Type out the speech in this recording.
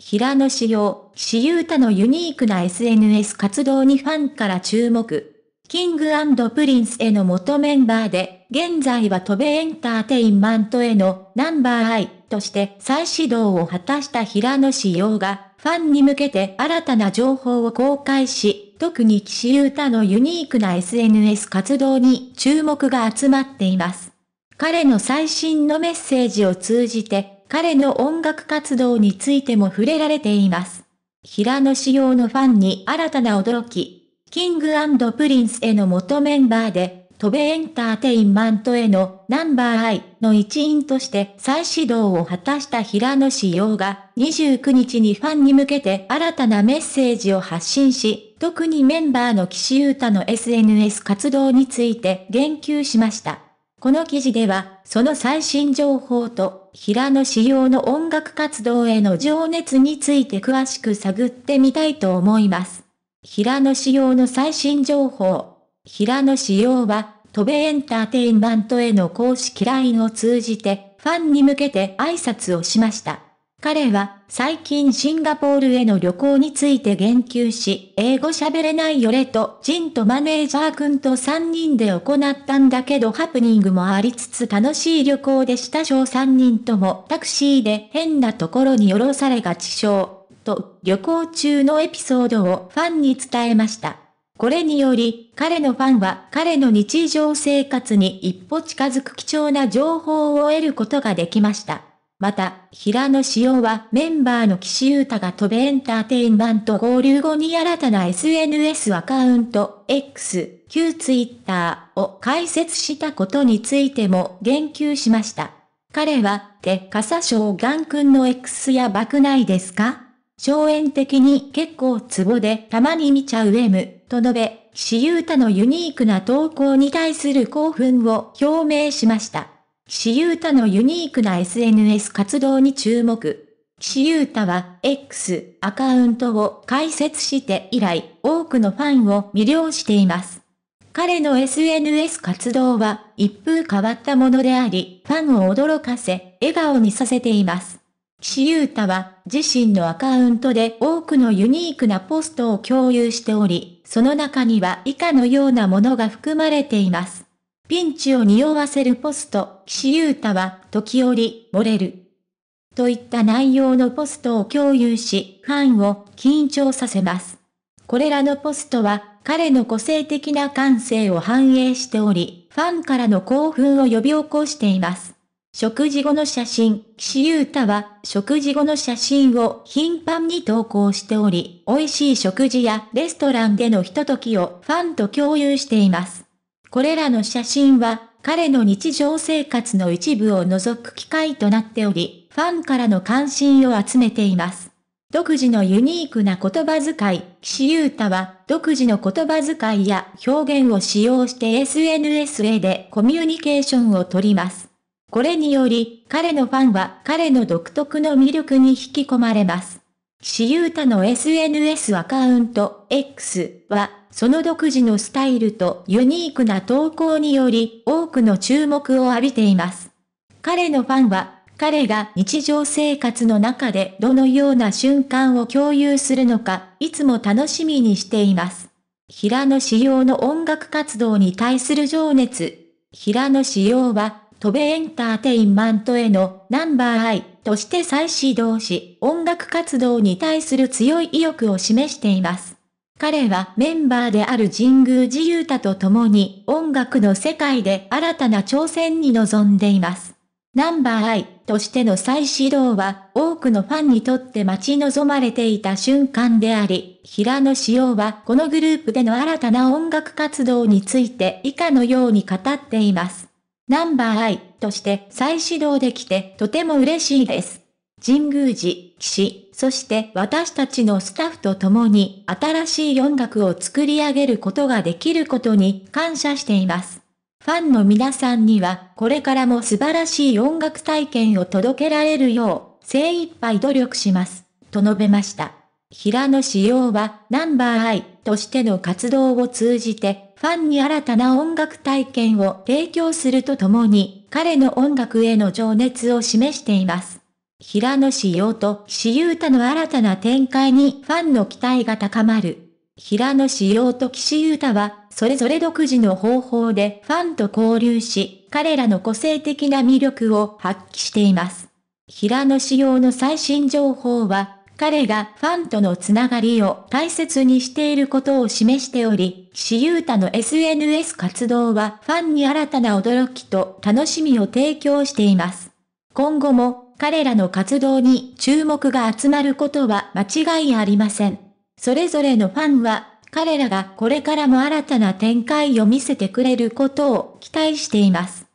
平野紫耀、私有太のユニークな SNS 活動にファンから注目。キングプリンスへの元メンバーで、現在は渡米エンターテインメントへのナンバーアイとして再始動を果たした平野紫耀が、ファンに向けて新たな情報を公開し、特に岸優太のユニークな SNS 活動に注目が集まっています。彼の最新のメッセージを通じて、彼の音楽活動についても触れられています。平野紫様のファンに新たな驚き、キングプリンスへの元メンバーで、トベエンターテインメントへのナンバーアイの一員として再始動を果たした平野紫様が29日にファンに向けて新たなメッセージを発信し、特にメンバーの岸優太の SNS 活動について言及しました。この記事では、その最新情報と、平野仕様の音楽活動への情熱について詳しく探ってみたいと思います。平野仕様の最新情報。平野仕様は、渡米エンターテインメントへの公式 LINE を通じて、ファンに向けて挨拶をしました。彼は最近シンガポールへの旅行について言及し、英語喋れないよれと、ジンとマネージャー君と3人で行ったんだけどハプニングもありつつ楽しい旅行でした小3人ともタクシーで変なところに降ろされがち小、と旅行中のエピソードをファンに伝えました。これにより、彼のファンは彼の日常生活に一歩近づく貴重な情報を得ることができました。また、平野紫耀はメンバーの岸優太が飛べエンターテインメント合流後に新たな SNS アカウント、X、旧 Twitter を開設したことについても言及しました。彼は、て、笠章く君の X やばくないですか荘園的に結構ツボでたまに見ちゃう M と述べ、岸優太のユニークな投稿に対する興奮を表明しました。岸優太のユニークな SNS 活動に注目。岸優太は X アカウントを開設して以来、多くのファンを魅了しています。彼の SNS 活動は一風変わったものであり、ファンを驚かせ、笑顔にさせています。岸優太は自身のアカウントで多くのユニークなポストを共有しており、その中には以下のようなものが含まれています。ピンチを匂わせるポスト、岸優太は、時折、漏れる。といった内容のポストを共有し、ファンを緊張させます。これらのポストは、彼の個性的な感性を反映しており、ファンからの興奮を呼び起こしています。食事後の写真、岸優太は、食事後の写真を頻繁に投稿しており、美味しい食事やレストランでのひとときをファンと共有しています。これらの写真は彼の日常生活の一部を除く機会となっており、ファンからの関心を集めています。独自のユニークな言葉遣い、岸優太は独自の言葉遣いや表現を使用して SNS へでコミュニケーションをとります。これにより、彼のファンは彼の独特の魅力に引き込まれます。岸優太の SNS アカウント X はその独自のスタイルとユニークな投稿により、多くの注目を浴びています。彼のファンは、彼が日常生活の中でどのような瞬間を共有するのか、いつも楽しみにしています。平野仕様の音楽活動に対する情熱。平野仕様は、戸部エンターテインメントへのナンバーアイとして再始動し、音楽活動に対する強い意欲を示しています。彼はメンバーである神宮寺勇太と共に音楽の世界で新たな挑戦に臨んでいます。ナンバーアイとしての再始動は多くのファンにとって待ち望まれていた瞬間であり、平野紫耀はこのグループでの新たな音楽活動について以下のように語っています。ナンバーアイとして再始動できてとても嬉しいです。神宮寺、騎士、そして私たちのスタッフと共に新しい音楽を作り上げることができることに感謝しています。ファンの皆さんにはこれからも素晴らしい音楽体験を届けられるよう精一杯努力します。と述べました。平野志陽はナンバーアイとしての活動を通じてファンに新たな音楽体験を提供するとともに彼の音楽への情熱を示しています。平野紫耀と岸優太の新たな展開にファンの期待が高まる。平野紫耀と岸優太は、それぞれ独自の方法でファンと交流し、彼らの個性的な魅力を発揮しています。平野紫耀の最新情報は、彼がファンとのつながりを大切にしていることを示しており、岸優太の SNS 活動はファンに新たな驚きと楽しみを提供しています。今後も彼らの活動に注目が集まることは間違いありません。それぞれのファンは、彼らがこれからも新たな展開を見せてくれることを期待しています。